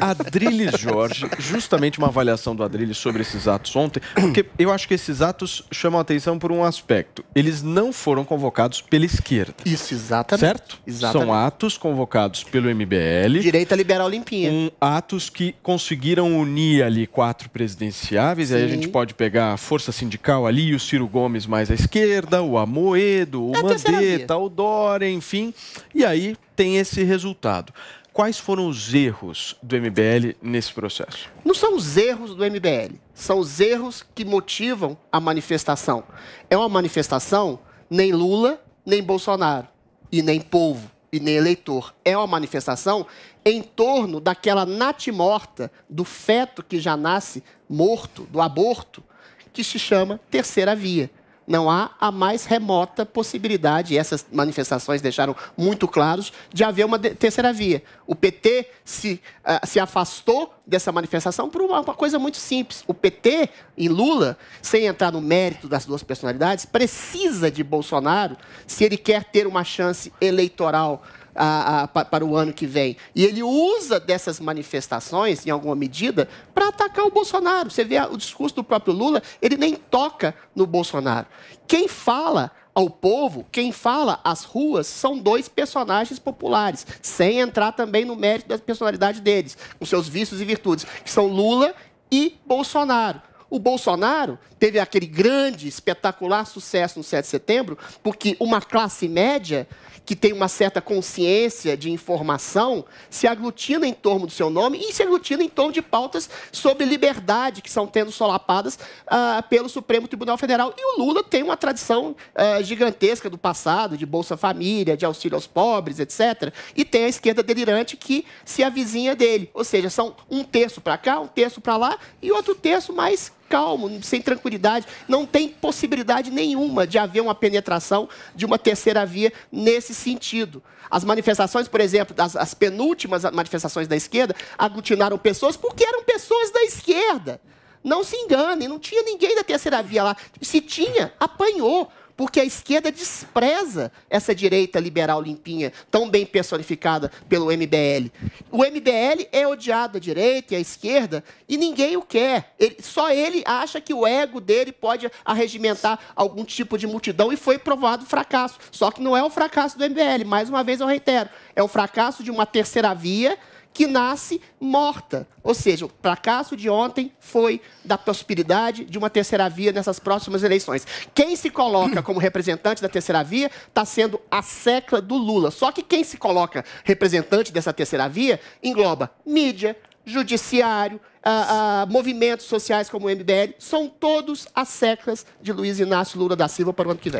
Adrilles Jorge, justamente uma avaliação do Adrilles sobre esses atos ontem, porque eu acho que esses atos chamam a atenção por um aspecto. Eles não foram convocados pela esquerda. Isso, exatamente. Certo? Exatamente. São atos convocados pelo MBL. Direita liberal limpinha. Um, atos que conseguiram unir ali quatro presidenciáveis, e aí a gente pode pegar a força sindical ali, o Ciro Gomes mais à esquerda, o Amoedo, o é Mandetta, o Dória, enfim. E aí tem esse resultado quais foram os erros do MBL nesse processo? Não são os erros do MBL, são os erros que motivam a manifestação. É uma manifestação nem Lula, nem Bolsonaro, e nem povo, e nem eleitor. É uma manifestação em torno daquela natimorta, do feto que já nasce morto, do aborto, que se chama terceira via não há a mais remota possibilidade, e essas manifestações deixaram muito claros, de haver uma terceira via. O PT se, uh, se afastou dessa manifestação por uma, uma coisa muito simples. O PT, em Lula, sem entrar no mérito das duas personalidades, precisa de Bolsonaro se ele quer ter uma chance eleitoral a, a, para o ano que vem. E ele usa dessas manifestações, em alguma medida, para atacar o Bolsonaro. Você vê o discurso do próprio Lula, ele nem toca no Bolsonaro. Quem fala ao povo, quem fala às ruas são dois personagens populares, sem entrar também no mérito da personalidade deles, com seus vícios e virtudes, que são Lula e Bolsonaro. O Bolsonaro teve aquele grande, espetacular sucesso no 7 de setembro, porque uma classe média que tem uma certa consciência de informação se aglutina em torno do seu nome e se aglutina em torno de pautas sobre liberdade que são tendo solapadas uh, pelo Supremo Tribunal Federal. E o Lula tem uma tradição uh, gigantesca do passado, de Bolsa Família, de auxílio aos pobres, etc. E tem a esquerda delirante que se avizinha dele. Ou seja, são um terço para cá, um terço para lá e outro terço mais calmo, sem tranquilidade. Não tem possibilidade nenhuma de haver uma penetração de uma terceira via nesse sentido. As manifestações, por exemplo, as, as penúltimas manifestações da esquerda aglutinaram pessoas porque eram pessoas da esquerda. Não se enganem, não tinha ninguém da terceira via lá. Se tinha, apanhou porque a esquerda despreza essa direita liberal limpinha, tão bem personificada pelo MBL. O MBL é odiado à direita e à esquerda, e ninguém o quer. Ele, só ele acha que o ego dele pode arregimentar algum tipo de multidão, e foi provado fracasso. Só que não é o fracasso do MBL, mais uma vez eu reitero, é o fracasso de uma terceira via que nasce morta. Ou seja, o fracasso de ontem foi da prosperidade de uma terceira via nessas próximas eleições. Quem se coloca como representante da terceira via está sendo a secla do Lula. Só que quem se coloca representante dessa terceira via engloba mídia, judiciário, a, a, movimentos sociais como o MBL, são todos as seclas de Luiz Inácio Lula da Silva para o ano que vem.